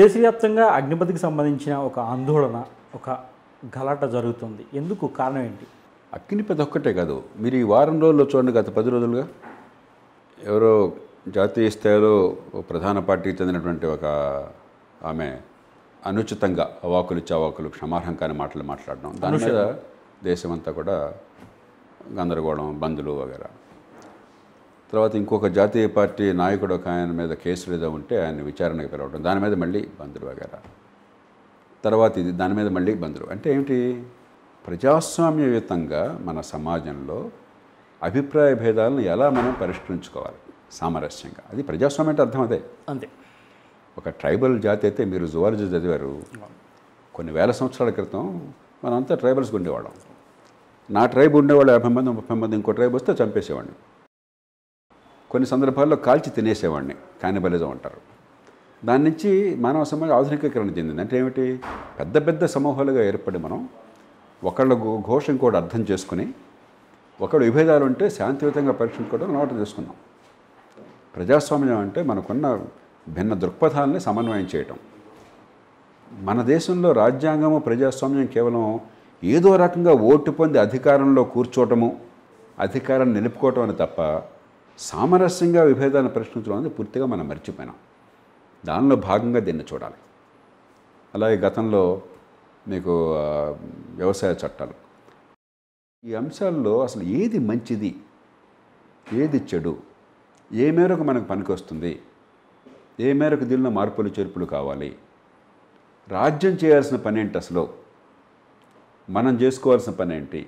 దేశవ్యాప్తంగా అగ్నిపతికి సంబంధించిన ఒక ఆందోళన ఒక గలాట జరుగుతుంది ఎందుకు కారణం ఏంటి అగ్నిపథ ఒక్కటే కాదు మీరు ఈ వారం రోజుల్లో చూడండి గత పది రోజులుగా ఎవరో జాతీయ స్థాయిలో ప్రధాన పార్టీకి చెందినటువంటి ఒక ఆమె అనుచితంగా అవాకులు చవాకులు క్షమార్హం కాని మాటలు మాట్లాడడం దాని మీద దేశమంతా కూడా గందరగోళం బంధులు వగేరా తర్వాత ఇంకొక జాతీయ పార్టీ నాయకుడు ఒక ఆయన మీద కేసులు ఏదో ఉంటే ఆయన విచారణకు పిలవడం దాని మీద మళ్ళీ బంధులు వగేరా తర్వాత ఇది దాని మీద మళ్ళీ బంధులు అంటే ఏమిటి ప్రజాస్వామ్యయుతంగా మన సమాజంలో అభిప్రాయ భేదాలను ఎలా మనం పరిష్కరించుకోవాలి సామరస్యంగా అది ప్రజాస్వామ్యం అంటే అర్థం అదే అంతే ఒక ట్రైబల్ జాతి అయితే మీరు జువాలజీ చదివారు కొన్ని వేల సంవత్సరాల క్రితం మనంతా ట్రైబల్స్గా ఉండేవాళ్ళం నా ట్రైబ్ ఉండేవాళ్ళు యాభై మంది ముప్పై మంది ఇంకో ట్రైబ్ వస్తే చంపేసేవాడిని కొన్ని సందర్భాల్లో కాల్చి తినేసేవాడిని కానిబలిజం అంటారు దాని నుంచి మానవ సమాజం ఆధునికీకరణ చెందింది అంటే ఏమిటి పెద్ద పెద్ద సమూహాలుగా ఏర్పడి మనం ఒకళ్ళ ఘోషం కూడా అర్థం చేసుకుని ఒకళ్ళు విభేదాలు ఉంటే శాంతియుతంగా పరీక్షించుకోవడం అలవాటు చేసుకున్నాం ప్రజాస్వామ్యం అంటే మనకున్న భిన్న దృక్పథాలని సమన్వయం చేయటం మన దేశంలో రాజ్యాంగము ప్రజాస్వామ్యం కేవలం ఏదో రకంగా ఓటు పొంది అధికారంలో కూర్చోవటము అధికారాన్ని నిలుపుకోవటం అని తప్ప సామరస్యంగా విభేదాలను ప్రశ్నించడం అనేది పూర్తిగా మనం మర్చిపోయినాం దానిలో భాగంగా దీన్ని చూడాలి అలాగే గతంలో మీకు వ్యవసాయ చట్టాలు ఈ అంశాల్లో అసలు ఏది మంచిది ఏది చెడు ఏ మేరకు మనకు పనికొస్తుంది ఏ మేరకు దీనిలో మార్పులు చేర్పులు కావాలి రాజ్యం చేయాల్సిన పని ఏంటి అసలు మనం చేసుకోవాల్సిన పని ఏంటి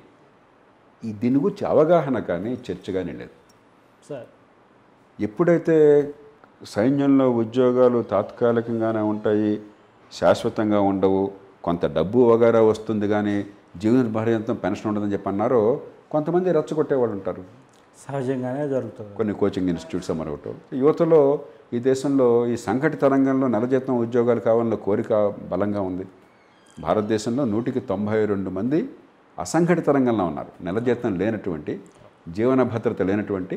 ఈ దీని గురించి అవగాహన కానీ చర్చ కానీ లేదు సార్ ఎప్పుడైతే సైన్యంలో ఉద్యోగాలు తాత్కాలికంగానే ఉంటాయి శాశ్వతంగా ఉండవు కొంత డబ్బు వగైరా వస్తుంది కానీ జీవన పర్యంతం పెన్షన్ ఉండదని చెప్పి అన్నారో కొంతమంది వాళ్ళు ఉంటారు సహజంగానే జరుగుతుంది కొన్ని కోచింగ్ ఇన్స్టిట్యూట్స్ అమరవటం యువతలో ఈ దేశంలో ఈ సంఘటిత రంగంలో నెల జీతం ఉద్యోగాలు కావాలన్న కోరిక బలంగా ఉంది భారతదేశంలో నూటికి తొంభై రెండు మంది అసంఘటిత రంగంలో ఉన్నారు నెల జీతం లేనటువంటి జీవన భద్రత లేనటువంటి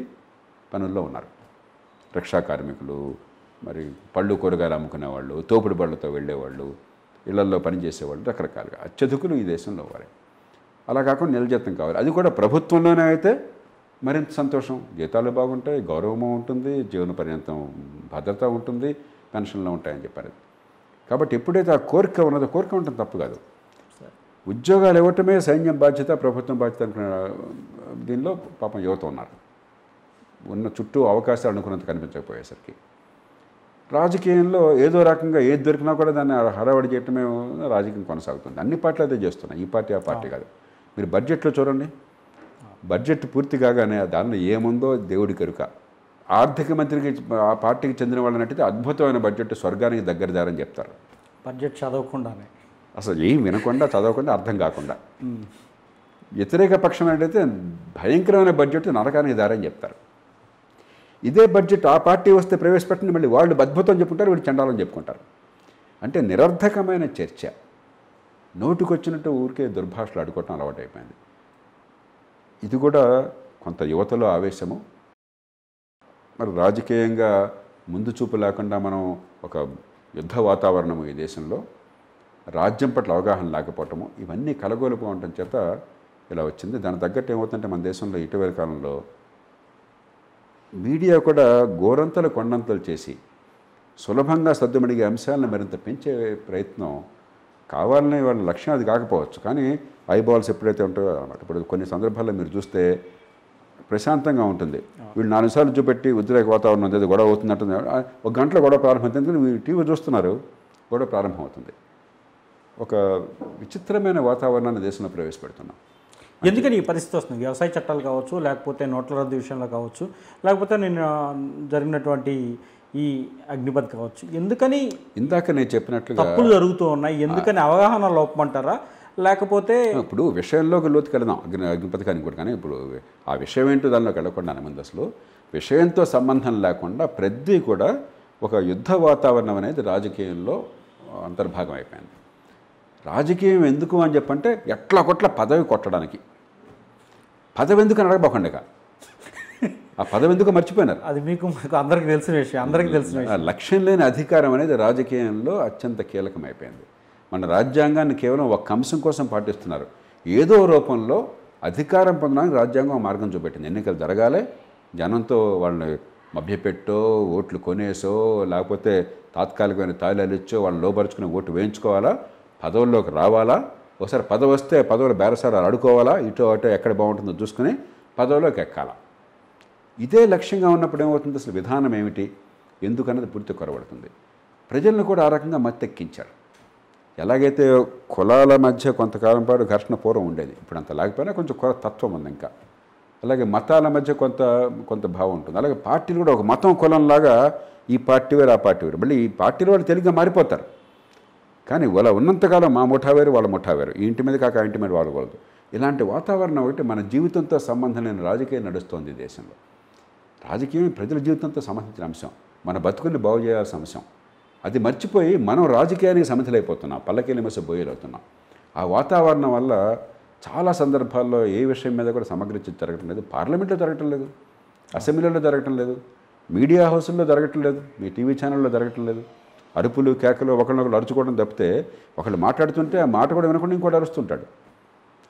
పనుల్లో ఉన్నారు రక్షా కార్మికులు మరి పళ్ళు కూరగాయలు అమ్ముకునేవాళ్ళు తోపుడు బళ్ళతో వెళ్ళేవాళ్ళు ఇళ్లల్లో పనిచేసేవాళ్ళు రకరకాలుగా అత్యధికులు ఈ దేశంలో వారి అలా కాకుండా నిలజత్తం జీతం కావాలి అది కూడా ప్రభుత్వంలోనే అయితే మరింత సంతోషం జీతాలు బాగుంటాయి గౌరవం ఉంటుంది జీవన పర్యంతం భద్రత ఉంటుంది పెన్షన్లో ఉంటాయని చెప్పారు కాబట్టి ఎప్పుడైతే ఆ కోరిక ఉన్నదో కోరిక ఉండటం తప్పు కాదు ఉద్యోగాలు ఇవ్వటమే సైన్యం బాధ్యత ప్రభుత్వం బాధ్యత అనుకునే దీనిలో పాపం యువత ఉన్నారు ఉన్న చుట్టూ అవకాశాలు అనుకున్నంత కనిపించకపోయేసరికి రాజకీయంలో ఏదో రకంగా ఏది దొరికినా కూడా దాన్ని హడావడి చేయటమే రాజకీయం కొనసాగుతుంది అన్ని పార్టీలు అదే చేస్తున్నాయి ఈ పార్టీ ఆ పార్టీ కాదు మీరు బడ్జెట్లో చూడండి బడ్జెట్ పూర్తి కాగానే దానిలో ఏముందో దేవుడి కరుక ఆర్థిక మంత్రికి ఆ పార్టీకి చెందిన వాళ్ళని అంటే అద్భుతమైన బడ్జెట్ స్వర్గానికి దగ్గర దారని చెప్తారు బడ్జెట్ చదవకుండానే అసలు ఏం వినకుండా చదవకుండా అర్థం కాకుండా వ్యతిరేక పక్షం ఏంటైతే భయంకరమైన బడ్జెట్ నరకానికి దారని చెప్తారు ఇదే బడ్జెట్ ఆ పార్టీ వస్తే ప్రవేశపెట్టండి మళ్ళీ వాళ్ళు అద్భుతం చెప్పుకుంటారు వీళ్ళు చండాలని చెప్పుకుంటారు అంటే నిరర్ధకమైన చర్చ నోటుకొచ్చినట్టు ఊరికే దుర్భాషలు ఆడుకోవటం అలవాటైపోయింది ఇది కూడా కొంత యువతలో ఆవేశము మరి రాజకీయంగా ముందు చూపు లేకుండా మనం ఒక యుద్ధ వాతావరణము ఈ దేశంలో రాజ్యం పట్ల అవగాహన లేకపోవటము ఇవన్నీ కలగోలుపు ఉండటం చేత ఇలా వచ్చింది దాని తగ్గట్టు ఏమవుతుందంటే మన దేశంలో ఇటీవల కాలంలో మీడియా కూడా గోరంతలు కొండంతలు చేసి సులభంగా సద్దుమడిగే అంశాలను మరింత పెంచే ప్రయత్నం కావాలనే వాళ్ళ లక్ష్యం అది కాకపోవచ్చు కానీ ఐబాల్స్ ఎప్పుడైతే ఉంటాయో అనమాట ఇప్పుడు కొన్ని సందర్భాల్లో మీరు చూస్తే ప్రశాంతంగా ఉంటుంది వీళ్ళు నాలుగు సార్లు చూపెట్టి ఉద్రేక వాతావరణం ఏదో గొడవ అవుతుందంటుంది ఒక గంటలో గొడవ ప్రారంభమవుతుంది ఎందుకంటే టీవీ చూస్తున్నారు గొడవ ప్రారంభమవుతుంది ఒక విచిత్రమైన వాతావరణాన్ని దేశంలో ప్రవేశపెడుతున్నాం ఎందుకని ఈ పరిస్థితి వస్తుంది వ్యవసాయ చట్టాలు కావచ్చు లేకపోతే నోట్ల రద్దు విషయంలో కావచ్చు లేకపోతే నేను జరిగినటువంటి ఈ అగ్నిపథ్ కావచ్చు ఎందుకని ఇందాక నేను చెప్పినట్లు తప్పులు జరుగుతూ ఉన్నాయి ఎందుకని అవగాహన లోపమంటారా లేకపోతే ఇప్పుడు విషయంలోకి లోతుకి వెళదాం అగ్ని కానీ కూడా కానీ ఇప్పుడు ఆ విషయం ఏంటో దానిలోకి వెళ్ళకుండా అనమంది అసలు విషయంతో సంబంధం లేకుండా ప్రతి కూడా ఒక యుద్ధ వాతావరణం అనేది రాజకీయంలో అంతర్భాగం అయిపోయింది రాజకీయం ఎందుకు అని చెప్పంటే ఎట్లా కొట్ల పదవి కొట్టడానికి పదవి ఎందుకు అని అడగబోకండి ఆ పదవి ఎందుకు మర్చిపోయినారు అది మీకు అందరికి తెలిసిన విషయం అందరికీ తెలిసిన లక్ష్యం లేని అధికారం అనేది రాజకీయంలో అత్యంత కీలకమైపోయింది మన రాజ్యాంగాన్ని కేవలం ఒక అంశం కోసం పాటిస్తున్నారు ఏదో రూపంలో అధికారం పొందడానికి రాజ్యాంగం మార్గం చూపెట్టింది ఎన్నికలు జరగాలే జనంతో వాళ్ళని మభ్యపెట్టో ఓట్లు కొనేసో లేకపోతే తాత్కాలికమైన తాళాలు ఇచ్చో వాళ్ళు లోపరుచుకుని ఓటు వేయించుకోవాలా పదవుల్లోకి రావాలా ఒకసారి పదవి వస్తే పదవులు బేరసారి అడుకోవాలా ఇటో అటో ఎక్కడ బాగుంటుందో చూసుకుని పదవిలోకి ఎక్కాలా ఇదే లక్ష్యంగా ఉన్నప్పుడు ఏమవుతుంది అసలు విధానం ఏమిటి ఎందుకన్నది పూర్తి కొరబడుతుంది ప్రజలను కూడా ఆ రకంగా మత్తెక్కించారు ఎలాగైతే కులాల మధ్య కొంతకాలం పాటు ఘర్షణ పూర్వం ఉండేది ఇప్పుడు అంత లేకపోయినా కొంచెం కుల తత్వం ఉంది ఇంకా అలాగే మతాల మధ్య కొంత కొంత భావం ఉంటుంది అలాగే పార్టీలు కూడా ఒక మతం కులంలాగా ఈ పార్టీ వేరు ఆ పార్టీ వేరు మళ్ళీ ఈ పార్టీలు వాళ్ళు తెలుగుగా మారిపోతారు కానీ వాళ్ళ ఉన్నంతకాలం మా ముఠా వేరు వాళ్ళ ముఠా వేరు ఈ ఇంటి మీద కాక ఆ ఇంటి మీద వాడకూడదు ఇలాంటి వాతావరణం ఒకటి మన జీవితంతో సంబంధం లేని రాజకీయం నడుస్తోంది దేశంలో రాజకీయం ప్రజల జీవితంతో సంబంధించిన అంశం మన బతుకుని బాగు చేయాల్సిన అంశం అది మర్చిపోయి మనం రాజకీయానికి సమతులైపోతున్నాం పల్లకీల మెస బోయలవుతున్నాం ఆ వాతావరణం వల్ల చాలా సందర్భాల్లో ఏ విషయం మీద కూడా సమగ్ర చర్చ జరగటం లేదు పార్లమెంట్లో జరగటం లేదు అసెంబ్లీలో జరగటం లేదు మీడియా హౌసుల్లో జరగటం లేదు మీ టీవీ ఛానల్లో జరగటం లేదు అరుపులు కేకలు ఒకరినొకరు అరుచుకోవడం తప్పితే ఒకళ్ళు మాట్లాడుతుంటే ఆ మాట కూడా వినకుండా ఇంకోటి అరుస్తుంటాడు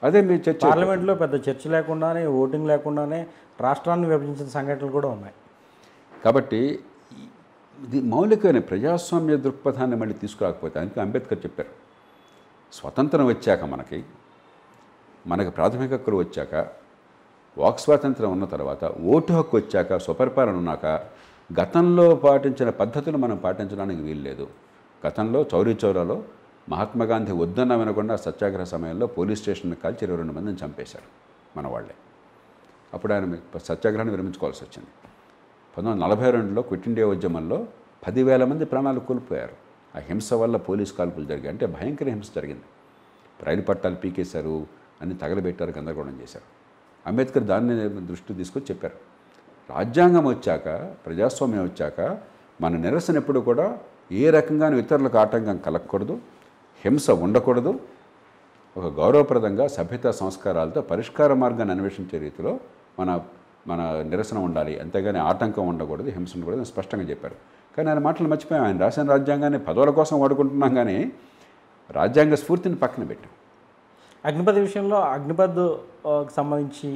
అదే మీ చర్చ పార్లమెంట్లో పెద్ద చర్చ లేకుండానే ఓటింగ్ లేకుండానే రాష్ట్రాన్ని విభజించిన సంఘటనలు కూడా ఉన్నాయి కాబట్టి ఇది మౌలికమైన ప్రజాస్వామ్య దృక్పథాన్ని మళ్ళీ తీసుకురాకపోతే అందుకే అంబేద్కర్ చెప్పారు స్వతంత్రం వచ్చాక మనకి మనకు ప్రాథమిక హక్కులు వచ్చాక వాక్ స్వాతంత్రం ఉన్న తర్వాత ఓటు హక్కు వచ్చాక స్వపరిపాలన ఉన్నాక గతంలో పాటించిన పద్ధతులు మనం పాటించడానికి వీల్లేదు గతంలో చౌరీ చౌరలో మహాత్మా గాంధీ వద్దన్న వినకుండా సత్యాగ్రహ సమయంలో పోలీస్ స్టేషన్ కాల్చి ఇరవై రెండు మందిని చంపేశారు మన వాళ్ళే అప్పుడు ఆయన సత్యాగ్రహాన్ని విరమించుకోవాల్సి వచ్చింది పంతొమ్మిది వందల నలభై రెండులో క్విట్ ఇండియా ఉద్యమంలో పదివేల మంది ప్రాణాలు కోల్పోయారు ఆ హింస వల్ల పోలీస్ కాల్పులు జరిగాయి అంటే భయంకర హింస జరిగింది రైలు పట్టాలు పీకేశారు అని తగలబెట్టారు గందరగోళం చేశారు అంబేద్కర్ దాన్ని దృష్టి తీసుకొచ్చి చెప్పారు రాజ్యాంగం వచ్చాక ప్రజాస్వామ్యం వచ్చాక మన నిరసన ఎప్పుడు కూడా ఏ రకంగా ఇతరులకు ఆటంకం కలగకూడదు హింస ఉండకూడదు ఒక గౌరవప్రదంగా సభ్యత సంస్కారాలతో పరిష్కార మార్గాన్ని అన్వేషించే రీతిలో మన మన నిరసన ఉండాలి అంతేగాని ఆటంకం ఉండకూడదు హింస ఉండకూడదు స్పష్టంగా చెప్పారు కానీ ఆయన మాటలు మర్చిపోయాం ఆయన రాసిన రాజ్యాంగాన్ని పదవుల కోసం వాడుకుంటున్నాం కానీ రాజ్యాంగ స్ఫూర్తిని పక్కన పెట్టాం అగ్నిపథ్ విషయంలో అగ్నిపథ్ సంబంధించి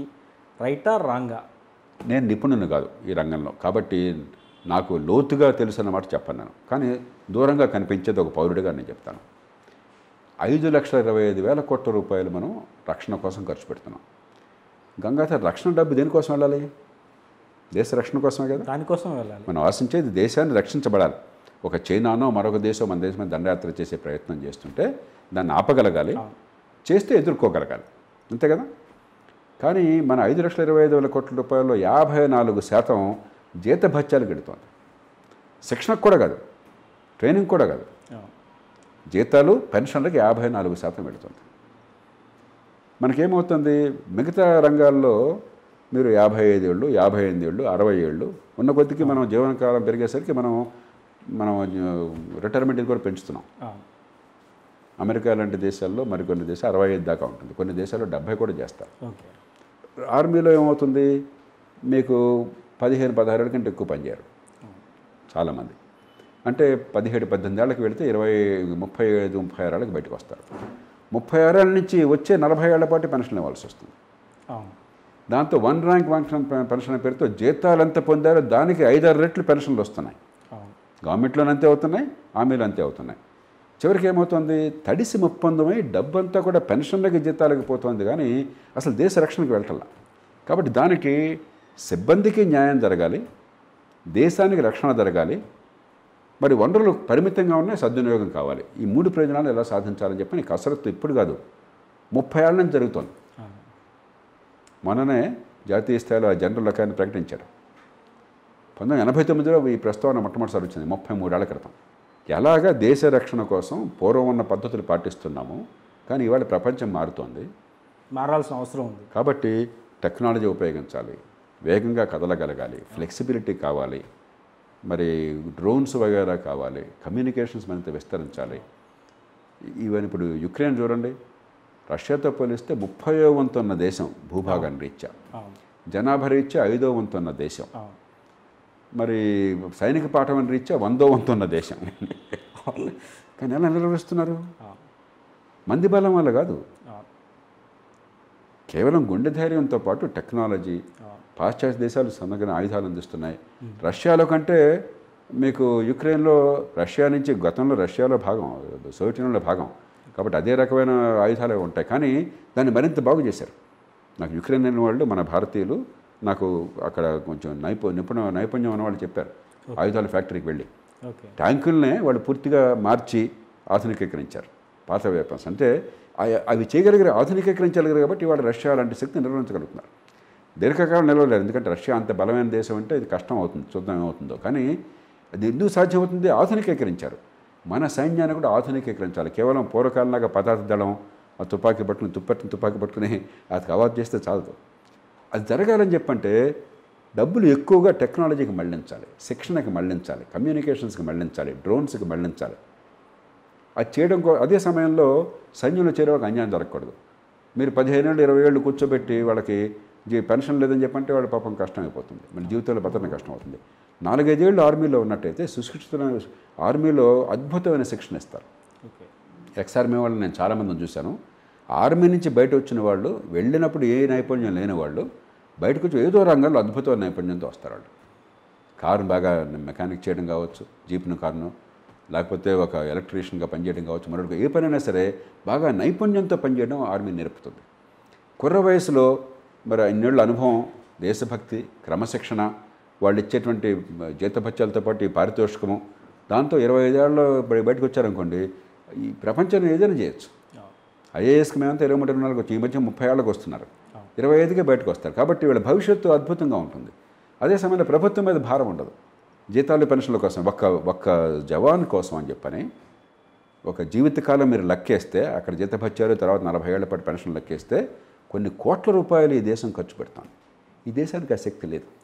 రైటా రాంగా నేను నిపుణుని కాదు ఈ రంగంలో కాబట్టి నాకు లోతుగా తెలుసు అన్నమాట చెప్పాను కానీ దూరంగా కనిపించేది ఒక పౌరుడిగా నేను చెప్తాను ఐదు లక్షల ఇరవై ఐదు వేల కోట్ల రూపాయలు మనం రక్షణ కోసం ఖర్చు పెడుతున్నాం గంగాధర్ రక్షణ డబ్బు దేనికోసం వెళ్ళాలి దేశ రక్షణ కోసమే కదా దానికోసం వెళ్ళాలి మనం ఆశించేది దేశాన్ని రక్షించబడాలి ఒక చైనానో మరొక దేశం మన దేశమే దండయాత్ర చేసే ప్రయత్నం చేస్తుంటే దాన్ని ఆపగలగాలి చేస్తే ఎదుర్కోగలగాలి అంతే కదా కానీ మన ఐదు లక్షల ఇరవై ఐదు వేల కోట్ల రూపాయల్లో యాభై నాలుగు శాతం జీతభత్యాలు గడుతోంది శిక్షణకు కూడా కాదు ట్రైనింగ్ కూడా కాదు జీతాలు పెన్షన్లకు యాభై నాలుగు శాతం పెడుతుంది మనకేమవుతుంది మిగతా రంగాల్లో మీరు యాభై ఐదు ఏళ్ళు యాభై ఎనిమిది ఏళ్ళు అరవై ఏళ్ళు ఉన్న కొద్దికి మనం జీవనకాలం పెరిగేసరికి మనం మనం రిటైర్మెంట్ ఇది కూడా పెంచుతున్నాం అమెరికా లాంటి దేశాల్లో మరికొన్ని దేశాలు అరవై ఐదు దాకా ఉంటుంది కొన్ని దేశాల్లో డెబ్బై కూడా చేస్తారు ఆర్మీలో ఏమవుతుంది మీకు పదిహేను ఏళ్ళ కంటే ఎక్కువ పనిచేయరు చాలామంది అంటే పదిహేడు పద్దెనిమిది ఏళ్ళకి వెళితే ఇరవై ముప్పై ఐదు ముప్పై ఆరు ఏళ్ళకి బయటకు వస్తారు ముప్పై ఆరు ఏళ్ళ నుంచి వచ్చే నలభై ఏళ్ల పాటు పెన్షన్ ఇవ్వాల్సి వస్తుంది దాంతో వన్ ర్యాంక్ వన్ పెన్షన్ పేరుతో జీతాలు ఎంత పొందారో దానికి ఐదారు రెట్లు పెన్షన్లు వస్తున్నాయి గవర్నమెంట్లో అంతే అవుతున్నాయి ఆర్మీలో అంతే అవుతున్నాయి చివరికి ఏమవుతుంది తడిసి ముప్పందమై డబ్బంతా కూడా పెన్షన్లకి జీతాలకు పోతుంది కానీ అసలు దేశ రక్షణకు వెళ్ళటల్లా కాబట్టి దానికి సిబ్బందికి న్యాయం జరగాలి దేశానికి రక్షణ జరగాలి మరి వనరులు పరిమితంగా ఉన్నాయి సద్వినియోగం కావాలి ఈ మూడు ప్రయోజనాలు ఎలా సాధించాలని చెప్పి కసరత్తు ఇప్పుడు కాదు ముప్పై ఏళ్ళ నుంచి జరుగుతోంది మననే జాతీయ స్థాయిలో ఆ జనరల్ లెక్కని ప్రకటించారు పంతొమ్మిది ఎనభై తొమ్మిదిలో ఈ ప్రస్తావన మొట్టమొదటిసారి వచ్చింది ముప్పై మూడేళ్ల క్రితం ఎలాగ దేశ రక్షణ కోసం పూర్వం ఉన్న పద్ధతులు పాటిస్తున్నాము కానీ ఇవాళ ప్రపంచం మారుతోంది మారాల్సిన అవసరం ఉంది కాబట్టి టెక్నాలజీ ఉపయోగించాలి వేగంగా కదలగలగాలి ఫ్లెక్సిబిలిటీ కావాలి మరి డ్రోన్స్ వగేరా కావాలి కమ్యూనికేషన్స్ మరింత విస్తరించాలి ఈవెన్ ఇప్పుడు యుక్రెయిన్ చూడండి రష్యాతో పోలిస్తే ముప్పయో వంతున్న దేశం భూభాగాన్ని రీత్యా జనాభా రీత్యా ఐదో వంతున్న దేశం మరి సైనిక పాఠం రీత్యా వందో వంతున్న దేశం కానీ ఎలా నిర్వహిస్తున్నారు మంది బలం వల్ల కాదు కేవలం గుండె ధైర్యంతో పాటు టెక్నాలజీ పాశ్చాత్య దేశాలు సన్నగిన ఆయుధాలు అందిస్తున్నాయి రష్యాలో కంటే మీకు యుక్రెయిన్లో రష్యా నుంచి గతంలో రష్యాలో భాగం సోవియట్ యూనియన్లో భాగం కాబట్టి అదే రకమైన ఆయుధాలు ఉంటాయి కానీ దాన్ని మరింత బాగు చేశారు నాకు యుక్రెయిన్ అనే వాళ్ళు మన భారతీయులు నాకు అక్కడ కొంచెం నైపు నిపుణ నైపుణ్యం ఉన్న వాళ్ళు చెప్పారు ఆయుధాల ఫ్యాక్టరీకి వెళ్ళి ట్యాంకుల్నే వాళ్ళు పూర్తిగా మార్చి ఆధునికీకరించారు పాత వెపన్స్ అంటే అవి చేయగలిగారు ఆధునికీకరించగలిగారు కాబట్టి వాళ్ళు రష్యా లాంటి శక్తిని నిర్వహించగలుగుతున్నారు దీర్ఘకాలం నిలవలేరు ఎందుకంటే రష్యా అంత బలమైన దేశం అంటే ఇది కష్టం అవుతుంది చూద్దాం ఏమవుతుందో కానీ అది ఎందుకు సాధ్యమవుతుంది ఆధునికీకరించారు మన సైన్యాన్ని కూడా ఆధునికీకరించాలి కేవలం పూర్వకాలంలాగా పదార్థ దళం ఆ తుపాకీ పట్టుకుని తుప్పట్టిన తుపాకీ పట్టుకుని అది కవాత్ చేస్తే చాలదు అది జరగాలని చెప్పంటే డబ్బులు ఎక్కువగా టెక్నాలజీకి మళ్లించాలి శిక్షణకి మళ్లించాలి కమ్యూనికేషన్స్కి మళ్లించాలి డ్రోన్స్కి మళ్లించాలి అది చేయడం అదే సమయంలో సైన్యంలో ఒక అన్యాయం జరగకూడదు మీరు పదిహేను ఏళ్ళు ఇరవై ఏళ్ళు కూర్చోబెట్టి వాళ్ళకి పెన్షన్ లేదని చెప్పంటే వాళ్ళ పాపం కష్టమైపోతుంది మన జీవితంలో భద్రత కష్టం అవుతుంది నాలుగైదేళ్ళు ఆర్మీలో ఉన్నట్టయితే సుశిక్షితమైన ఆర్మీలో అద్భుతమైన శిక్షణ ఇస్తారు ఎక్స్ ఆర్మీ వాళ్ళని నేను చాలామందిని చూశాను ఆర్మీ నుంచి బయట వచ్చిన వాళ్ళు వెళ్ళినప్పుడు ఏ నైపుణ్యం లేని వాళ్ళు బయటకు వచ్చి ఏదో రంగంలో అద్భుతమైన నైపుణ్యంతో వస్తారు వాళ్ళు కారును బాగా మెకానిక్ చేయడం కావచ్చు జీప్ను కారును లేకపోతే ఒక ఎలక్ట్రీషియన్గా పనిచేయడం కావచ్చు మరొక ఏ పనైనా సరే బాగా నైపుణ్యంతో పనిచేయడం ఆర్మీ నేర్పుతుంది కుర్ర వయసులో మరి ఇన్నేళ్ళ అనుభవం దేశభక్తి క్రమశిక్షణ వాళ్ళు ఇచ్చేటువంటి జీతపత్యాలతో పాటు పారితోషికము దాంతో ఇరవై ఐదేళ్ళు బయటకు వచ్చారనుకోండి ఈ ప్రపంచంలో ఏదైనా చేయొచ్చు ఐఏఎస్కి మేమంతా ఇరవై మూడు ఇరవై నాలుగు వచ్చి ఈ మధ్య ముప్పై ఏళ్ళకి వస్తున్నారు ఇరవై ఐదుకే బయటకు వస్తారు కాబట్టి వీళ్ళ భవిష్యత్తు అద్భుతంగా ఉంటుంది అదే సమయంలో ప్రభుత్వం మీద భారం ఉండదు జీతాలు పెన్షన్ల కోసం ఒక్క ఒక్క జవాన్ కోసం అని చెప్పని ఒక జీవితకాలం మీరు లెక్కేస్తే అక్కడ జీతభత్యాలు తర్వాత నలభై ఏళ్ల పాటు పెన్షన్ లెక్కేస్తే కొన్ని కోట్ల రూపాయలు ఈ దేశం ఖర్చు పెడతాం ఈ దేశానికి ఆ శక్తి లేదు